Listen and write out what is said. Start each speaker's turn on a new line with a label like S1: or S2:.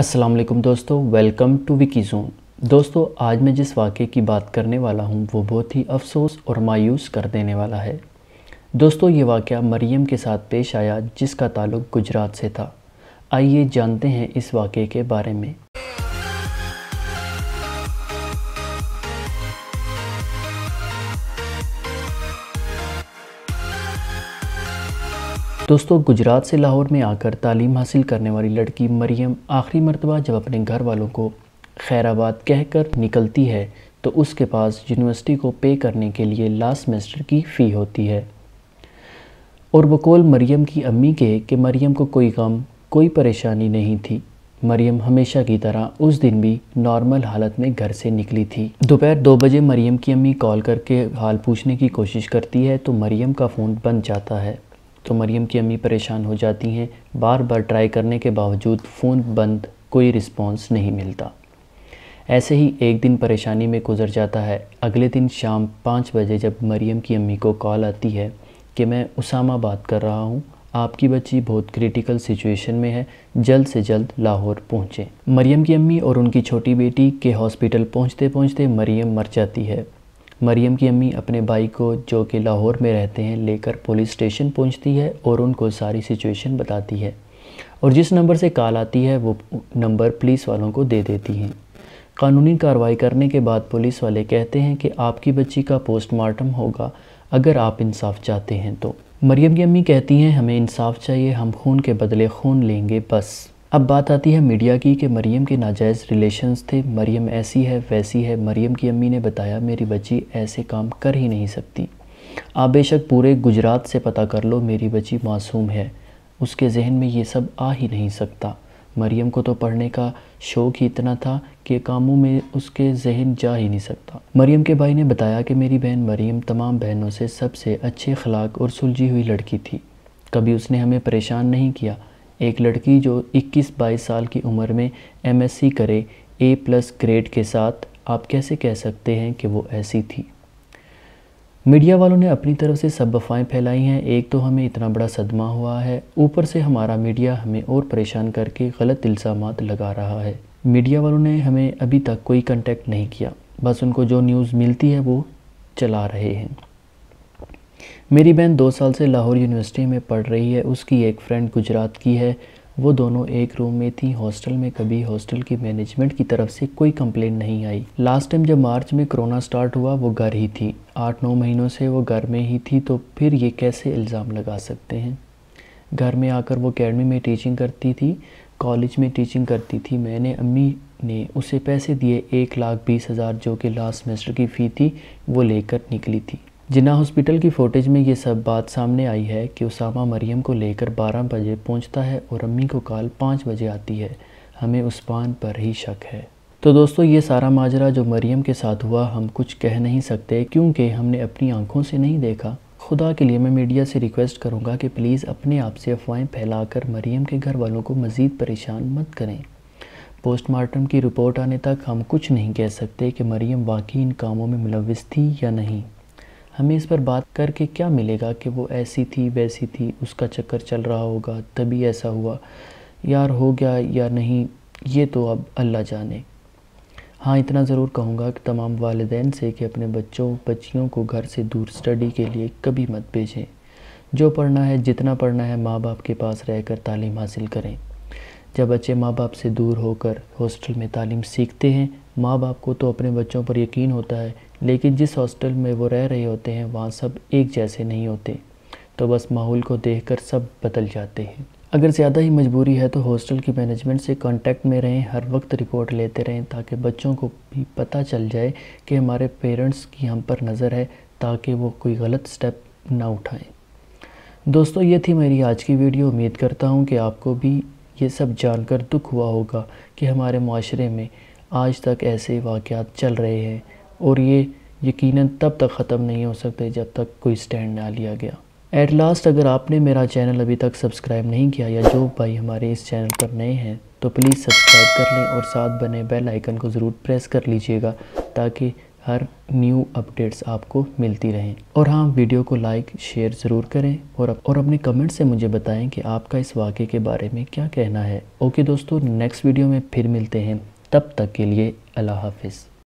S1: अस्सलाम वालेकुम दोस्तों वेलकम टू विकी जोन दोस्तों आज मैं जिस वाक़े की बात करने वाला हूँ वो बहुत ही अफसोस और मायूस कर देने वाला है दोस्तों ये वाक़ मरीम के साथ पेश आया जिसका ताल्लुक गुजरात से था आइए जानते हैं इस वाक़े के बारे में दोस्तों गुजरात से लाहौर में आकर तालीम हासिल करने वाली लड़की मरियम आखिरी मरतबा जब अपने घर वालों को खैराबाद कहकर निकलती है तो उसके पास यूनिवर्सिटी को पे करने के लिए लास्ट सेमेस्टर की फ़ी होती है और बकौल मरियम की अम्मी के कि मरियम को कोई गम कोई परेशानी नहीं थी मरियम हमेशा की तरह उस दिन भी नॉर्मल हालत में घर से निकली थी दोपहर दो बजे मरियम की अम्मी कॉल करके हाल पूछने की कोशिश करती है तो मरियम का फ़ोन बन जाता है तो मरियम की अम्मी परेशान हो जाती हैं बार बार ट्राई करने के बावजूद फ़ोन बंद कोई रिस्पॉन्स नहीं मिलता ऐसे ही एक दिन परेशानी में गुजर जाता है अगले दिन शाम पाँच बजे जब मरियम की अम्मी को कॉल आती है कि मैं उसामा बात कर रहा हूँ आपकी बच्ची बहुत क्रिटिकल सिचुएशन में है जल्द से जल्द लाहौर पहुँचें मरियम की अम्मी और उनकी छोटी बेटी के हॉस्पिटल पहुँचते पहुँचते मरियम मर जाती है मरियम की अम्मी अपने भाई को जो कि लाहौर में रहते हैं लेकर पुलिस स्टेशन पहुंचती है और उनको सारी सिचुएशन बताती है और जिस नंबर से कॉल आती है वो नंबर पुलिस वालों को दे देती हैं कानूनी कार्रवाई करने के बाद पुलिस वाले कहते हैं कि आपकी बच्ची का पोस्टमार्टम होगा अगर आप इंसाफ चाहते हैं तो मरियम की अम्मी कहती हैं हमें इंसाफ चाहिए हम खून के बदले खून लेंगे बस अब बात आती है मीडिया की कि मरियम के नाजायज़ रिलेशंस थे मरियम ऐसी है वैसी है मरियम की अम्मी ने बताया मेरी बच्ची ऐसे काम कर ही नहीं सकती आप बेशक पूरे गुजरात से पता कर लो मेरी बच्ची मासूम है उसके जहन में ये सब आ ही नहीं सकता मरियम को तो पढ़ने का शौक़ ही इतना था कि कामों में उसके जहन जा ही नहीं सकता मरियम के भाई ने बताया कि मेरी बहन मरियम तमाम बहनों से सबसे अच्छे खलाक और सुलझी हुई लड़की थी कभी उसने हमें परेशान नहीं किया एक लड़की जो 21-22 साल की उम्र में एम करे ए प्लस ग्रेड के साथ आप कैसे कह सकते हैं कि वो ऐसी थी मीडिया वालों ने अपनी तरफ से सब अफवाहें फैलाई हैं एक तो हमें इतना बड़ा सदमा हुआ है ऊपर से हमारा मीडिया हमें और परेशान करके गलत इल्ज़ाम लगा रहा है मीडिया वालों ने हमें अभी तक कोई कंटेक्ट नहीं किया बस उनको जो न्यूज़ मिलती है वो चला रहे हैं मेरी बहन दो साल से लाहौर यूनिवर्सिटी में पढ़ रही है उसकी एक फ्रेंड गुजरात की है वो दोनों एक रूम में थी हॉस्टल में कभी हॉस्टल की मैनेजमेंट की तरफ से कोई कंप्लेंट नहीं आई लास्ट टाइम जब मार्च में कोरोना स्टार्ट हुआ वो घर ही थी आठ नौ महीनों से वो घर में ही थी तो फिर ये कैसे इल्ज़ाम लगा सकते हैं घर में आकर वो अकेडमी में टीचिंग करती थी कॉलेज में टीचिंग करती थी मैंने अम्मी ने उसे पैसे दिए एक लाख बीस हज़ार जो कि लास्ट सेमेस्टर की फ़ी थी वो लेकर निकली थी जिना हॉस्पिटल की फ़ोटेज में ये सब बात सामने आई है कि उसामा मरियम को लेकर 12 बजे पहुंचता है और अम्मी को कॉल 5 बजे आती है हमें उस्मान पर ही शक है तो दोस्तों ये सारा माजरा जो मरियम के साथ हुआ हम कुछ कह नहीं सकते क्योंकि हमने अपनी आंखों से नहीं देखा खुदा के लिए मैं मीडिया से रिक्वेस्ट करूँगा कि प्लीज़ अपने आप से अफवाहें फैलाकर मरियम के घर वालों को मज़ीद परेशान मत करें पोस्टमार्टम की रिपोर्ट आने तक हम कुछ नहीं कह सकते कि मरियम वाकई इन कामों में मुलविस थी या नहीं हमें इस पर बात करके क्या मिलेगा कि वो ऐसी थी वैसी थी उसका चक्कर चल रहा होगा तभी ऐसा हुआ यार हो गया या नहीं ये तो अब अल्लाह जाने हाँ इतना ज़रूर कहूँगा कि तमाम वालदेन से कि अपने बच्चों बच्चियों को घर से दूर स्टडी के लिए कभी मत भेजें जो पढ़ना है जितना पढ़ना है माँ बाप के पास रहकर तालीम हासिल करें जब बच्चे माँ बाप से दूर होकर हॉस्टल में तालीम सीखते हैं माँ बाप को तो अपने बच्चों पर यकीन होता है लेकिन जिस हॉस्टल में वो रह रहे होते हैं वहाँ सब एक जैसे नहीं होते तो बस माहौल को देख सब बदल जाते हैं अगर ज़्यादा ही मजबूरी है तो हॉस्टल की मैनेजमेंट से कांटेक्ट में रहें हर वक्त रिपोर्ट लेते रहें ताकि बच्चों को भी पता चल जाए कि हमारे पेरेंट्स की हम पर नज़र है ताकि वो कोई गलत स्टेप ना उठाएं दोस्तों ये थी मेरी आज की वीडियो उम्मीद करता हूँ कि आपको भी ये सब जानकर दुख हुआ होगा कि हमारे माशरे में आज तक ऐसे वाक़ चल रहे हैं और ये यकीनन तब तक ख़त्म नहीं हो सकते जब तक कोई स्टैंड ना लिया गया एट लास्ट अगर आपने मेरा चैनल अभी तक सब्सक्राइब नहीं किया या जो भाई हमारे इस चैनल पर नए हैं तो प्लीज़ सब्सक्राइब कर लें और साथ बने बेल आइकन को ज़रूर प्रेस कर लीजिएगा ताकि हर न्यू अपडेट्स आपको मिलती रहें और हाँ वीडियो को लाइक शेयर ज़रूर करें और और अपने कमेंट से मुझे बताएं कि आपका इस वाक़े के बारे में क्या कहना है ओके दोस्तों नेक्स्ट वीडियो में फिर मिलते हैं तब तक के लिए अल्लाह हाफिज़